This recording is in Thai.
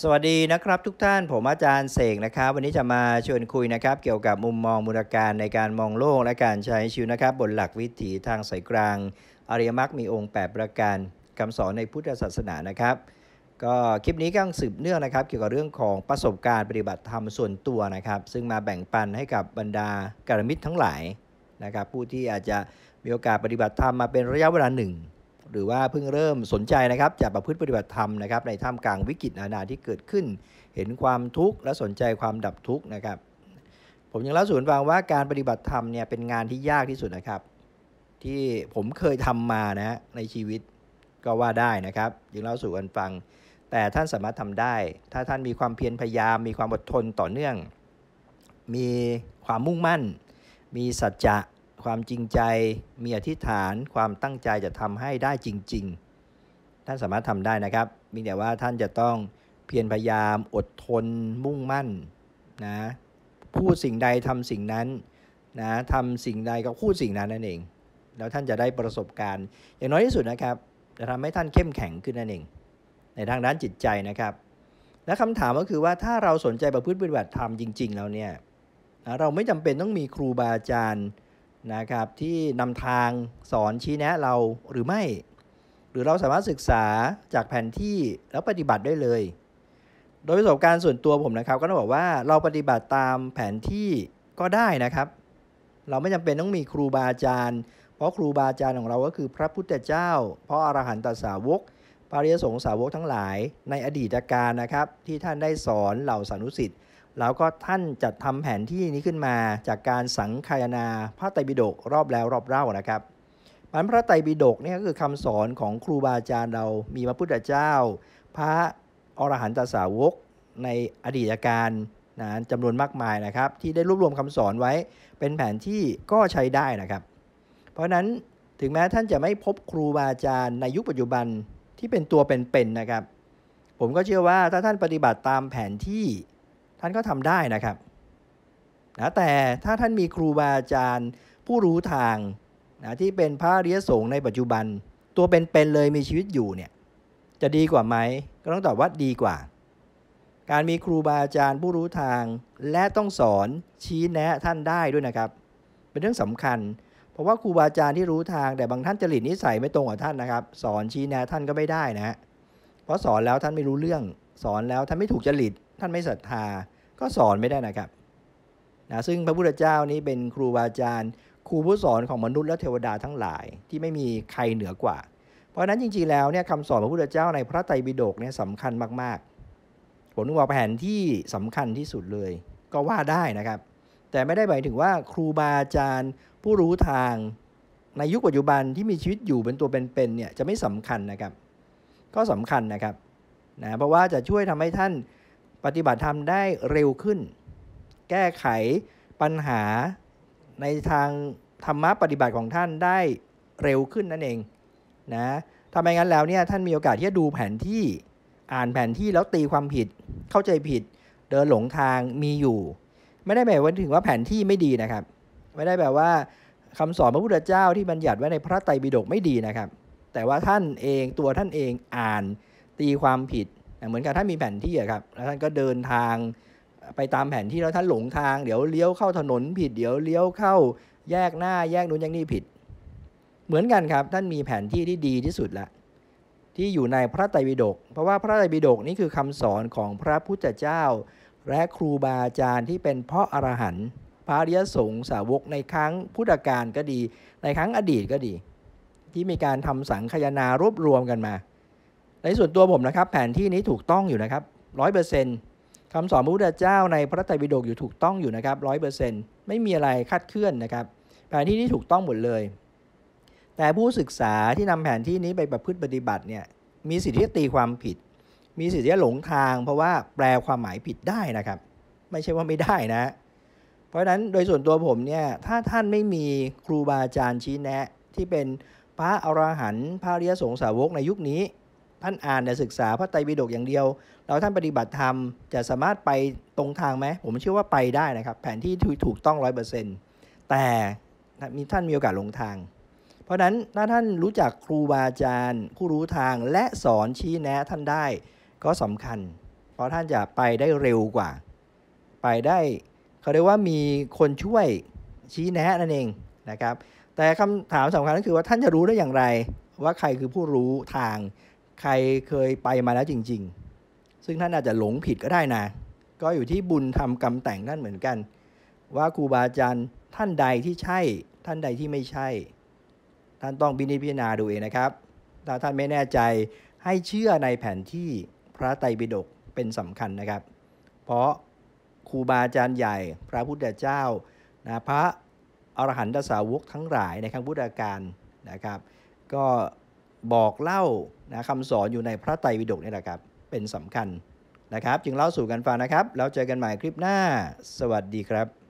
สวัสดีนะครับ ทุกท่านผมอาจารย์เสกนะครับ วันนี้จะมาชวนคุยนะครับ เกี่ยวกับมุมมองมูลการในการมองโลกและการใช้ชีวิตนะครับบนหลักวิถีทางสายกลาง อริยมรรคมีองค์8ประการคำสอนในพุทธศาสนานะครับก็คลิปนี้ก็สืบเนื่องนะครับเกี่ยวกับเรื่องของประสบการณ์ปฏิบัติธรรมส่วนตัวนะครับ ซึ่งมาแบ่งปันให้กับบรรดาการมิตรทั้งหลายนะครับผู้ที่อาจจะมีโอกาสปฏิบัติธรรมมาเป็นระยะเวลาหนึ่งหรือว่าเพิ่งเริ่มสนใจนะครับจะประพฤติปฏิบัติธรรมนะครับในท่ามกลางวิกฤตนานาที่เกิดขึ้น เห็นความทุกข์และสนใจความดับทุกข์นะครับ ผมยังเล่าสู่ฟังว่า การปฏิบัติธรรมเนี่ยเป็นงานที่ยากที่สุดนะครับ ที่ผมเคยทำมานะในชีวิตก็ว่าได้นะครับยังเล่าสู่กันฟัง แต่ท่านสามารถทำได้ ถ้าท่านมีความเพียรพยายาม มีความอดทนต่อเนื่อง มีความมุ่งมั่น มีสัจจะความจริงใจมีอธิษฐานความตั้งใจจะทำให้ได้จริง ๆ ท่านสามารถทำได้นะครับมีแต่ว่าท่านจะต้องเพียรพยายามอดทนมุ่งมั่นนะพูดสิ่งใดทำสิ่งนั้นนะทำสิ่งใดก็พูดสิ่งนั้นนั่นเอง แล้วท่านจะได้ประสบการณ์ อย่างน้อยที่สุดนะครับจะทำให้ท่านเข้มแข็งขึ้นนั่นเองในทางด้านจิตใจนะครับ และคำถามก็คือว่าถ้าเราสนใจประพฤติปฏิบัติธรรมจริงๆแล้วเนี่ยเราไม่จำเป็นต้องมีครูบาอาจารย์นะครับที่นำทางสอนชี้แนะเราหรือไม่ หรือเราสามารถศึกษาจากแผนที่แล้วปฏิบัติได้เลย โดยประสบการณ์ส่วนตัวผมนะครับ ก็ต้องบอกว่าเราปฏิบัติตามแผนที่ก็ได้นะครับ เราไม่จำเป็นต้องมีครูบาอาจารย์ เพราะครูบาอาจารย์ของเราก็คือพระพุทธเจ้าเพราะอรหันตสาวกปาริยสงสาวกทั้งหลายในอดีตการนะครับ ที่ท่านได้สอนเหล่าสานุสิทธิแล้วก็ท่านจัดทำแผนที่นี้ขึ้นมาจากการสังคายนา พระไตรปิฎกรอบแล้วรอบเล่านะครับมันพระไตรปิฎกนี่ก็คือคำสอนของครูบาอาจารย์เรามีพระพุทธเจ้า พระอรหันตสาวก ในอดีตการนะจำนวนมากมายนะครับที่ได้รวบรวมคำสอนไว้เป็นแผนที่ก็ใช้ได้นะครับ เพราะนั้นถึงแม้ท่านจะไม่พบครูบาอาจารย์ในยุคปัจจุบันที่เป็นตัวเป็นๆนนะครับ ผมก็เชื่อว่าถ้าท่านปฏิบัติตามแผนที่ท่านก็ทำได้นะครับ นะแต่ถ้าท่านมีครูบาอาจารย์ผู้รู้ทางนะที่เป็นพระเรียสงฆ์ในปัจจุบัน ตัวเป็นๆเเลยมีชีวิตอยู่เนี่ยจะดีกว่าไหม ก็ต้องตอบว่าดีกว่า การมีครูบาอาจารย์ผู้รู้ทาง และต้องสอนชี้แนะท่านได้ด้วยนะครับ เป็นเรื่องสำคัญ เพราะว่าครูบาอาจารย์ที่รู้ทางแต่บางท่านจริตนิสัยไม่ตรงกับท่านนะครับ สอนชี้แนะท่านก็ไม่ได้นะเพราะสอนแล้วท่านไม่รู้เรื่องสอนแล้วท่านไม่ถูกจริตท่านไม่ศรัทธาก็สอนไม่ได้นะครับ นะ ซึ่งพระพุทธเจ้านี้เป็นครูบาอาจารย์ ครูผู้สอนของมนุษย์และเทวดาทั้งหลายที่ไม่มีใครเหนือกว่า เพราะนั้นจริงๆแล้วเนี่ยคำสอนพระพุทธเจ้าในพระไตรปิฎกเนี่ยสำคัญมาก ๆผมนึกว่าแผนที่สำคัญที่สุดเลย ก็ว่าได้นะครับ แต่ไม่ได้หมายถึงว่าครูบาอาจารย์ผู้รู้ทาง ในยุคปัจจุบันที่มีชีวิตอยู่เป็นตัวเป็นๆเนี่ยจะไม่สำคัญนะครับ ก็สำคัญนะครับ นะ เพราะว่าจะช่วยทำให้ท่านปฏิบัติธรรมได้เร็วขึ้น แก้ไขปัญหาในทางธรรมะปฏิบัติของท่านได้เร็วขึ้นนั่นเองนะทำไมงั้นแล้วเนี่ยท่านมีโอกาสที่จะดูแผนที่ อ่านแผนที่แล้วตีความผิด เข้าใจผิด เดินหลงทางมีอยู่ ไม่ได้หมายว่าถึงว่าแผนที่ไม่ดีนะครับ ไม่ได้แปลว่าคำสอนพระพุทธเจ้าที่บัญญัติไว้ในพระไตรปิฎกไม่ดีนะครับ แต่ว่าท่านเองตัวท่านเองอ่านตีความผิดเหมือนกับท่านมีแผนที่ครับแล้วท่านก็เดินทางไปตามแผนที่แล้วท่านหลงทางเดี๋ยวเลี้ยวเข้าถนนผิด เดี๋ยวเลี้ยวเข้าแยกหน้าแยกนู้นแยกนี่ผิด เหมือนกันครับท่านมีแผนที่ที่ดีที่สุดละที่อยู่ในพระไตรปิฎกเพราะว่าพระไตรปิฎกนี่คือคำสอนของพระพุทธเจ้า และครูบาอาจารย์ที่เป็นพ่ออรหันต์พระริยสงฆ์สาวกในครั้งพุทธกาลก็ดี ในครั้งอดีตก็ดี ที่มีการทำสังคยนารวบรวมกันมาในส่วนตัวผมนะครับแผนที่นี้ถูกต้องอยู่นะครับร้อยเปอร์เซ็นต์คำสอนพระพุทธเจ้าในพระไตรปิฎกอยู่ถูกต้องอยู่นะครับร้อยเปอร์เซ็นต์ไม่มีอะไรคาดเคลื่อนนะครับแผนที่นี้ถูกต้องหมดเลย แต่ผู้ศึกษาที่นำแผนที่นี้ไปประพฤติปฏิบัติเนี่ยมีสิทธิ์ที่จะตีความผิด มีสิทธิ์ที่จะหลงทางเพราะว่าแปลความหมายผิดได้นะครับไม่ใช่ว่าไม่ได้นะ เพราะฉะนั้นโดยส่วนตัวผมเนี่ยถ้าท่านไม่มีครูบาอาจารย์ชี้แนะที่เป็นพระอรหันต์พระริยสงสาวกในยุคนี้ท่านอ่านแต่ศึกษาพระไตรปิฎกอย่างเดียว เราท่านปฏิบัติธรรมจะสามารถไปตรงทางไหมผมเชื่อว่าไปได้นะครับ แผนที่ถูกต้องร้อยเปอร์เซ็นต์แต่มีท่านมีโอกาสลงทาง เพราะฉะนั้นถ้าท่านรู้จักครูบาอาจารย์ ผู้รู้ทางและสอนชี้แนะท่านได้ก็สำคัญ เพราะท่านจะไปได้เร็วกว่า ไปได้เขาเรียกว่ามีคนช่วยชี้แนะนั่นเองนะครับ แต่คำถามสำคัญก็คือว่าท่านจะรู้ได้อย่างไร ว่าใครคือผู้รู้ทางใครเคยไปมาแล้วจริง ๆ ซึ่งท่านอาจจะหลงผิดก็ได้นะ ก็อยู่ที่บุญทำกรรมแต่งท่านเหมือนกัน ว่าครูบาอาจารย์ท่านใดที่ใช่ ท่านใดที่ไม่ใช่ ท่านต้องบินิพิจารณาดูเองนะครับ ถ้าท่านไม่แน่ใจให้เชื่อในแผนที่พระไตรปิฎกเป็นสำคัญนะครับ เพราะครูบาอาจารย์ใหญ่ พระพุทธเจ้านะพระอรหันตสาวกทั้งหลายในครั้งพุทธกาลนะครับ ก็บอกเล่านะคำสอนอยู่ในพระไตรปิฎกนี่แหละครับ เป็นสำคัญนะครับ จึงเล่าสู่กันฟังนะครับ แล้วเจอกันใหม่คลิปหน้าสวัสดีครับ